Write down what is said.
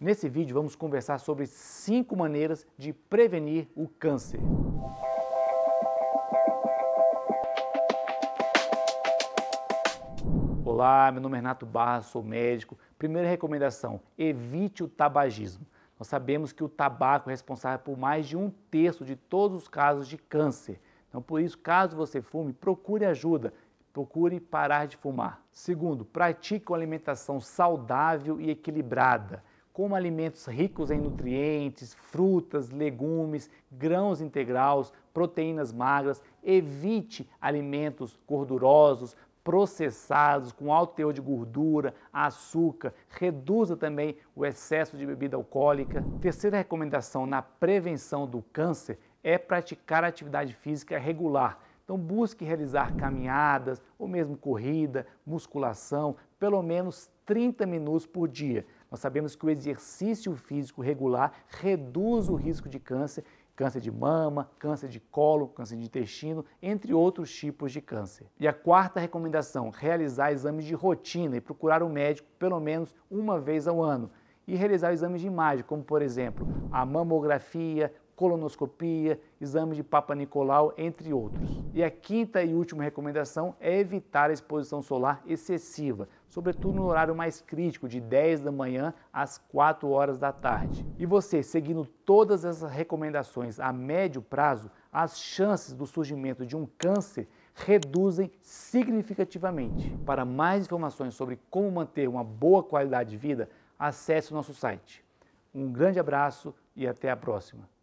Nesse vídeo vamos conversar sobre cinco maneiras de prevenir o câncer. Olá, meu nome é Renato Barra, sou médico. Primeira recomendação: evite o tabagismo. Nós sabemos que o tabaco é responsável por mais de um terço de todos os casos de câncer. Então, por isso, caso você fume, procure ajuda. Procure parar de fumar. Segundo, pratique uma alimentação saudável e equilibrada como alimentos ricos em nutrientes, frutas, legumes, grãos integrais, proteínas magras. Evite alimentos gordurosos, processados, com alto teor de gordura, açúcar, reduza também o excesso de bebida alcoólica. Terceira recomendação na prevenção do câncer é praticar atividade física regular. Então busque realizar caminhadas ou mesmo corrida, musculação, pelo menos 30 minutos por dia. Nós sabemos que o exercício físico regular reduz o risco de câncer, câncer de mama, câncer de colo, câncer de intestino, entre outros tipos de câncer. E a quarta recomendação, realizar exames de rotina e procurar o um médico pelo menos uma vez ao ano e realizar exames de imagem, como por exemplo a mamografia, colonoscopia, exame de Papa Nicolau, entre outros. E a quinta e última recomendação é evitar a exposição solar excessiva, sobretudo no horário mais crítico, de 10 da manhã às 4 horas da tarde. E você, seguindo todas essas recomendações a médio prazo, as chances do surgimento de um câncer reduzem significativamente. Para mais informações sobre como manter uma boa qualidade de vida, acesse o nosso site. Um grande abraço e até a próxima.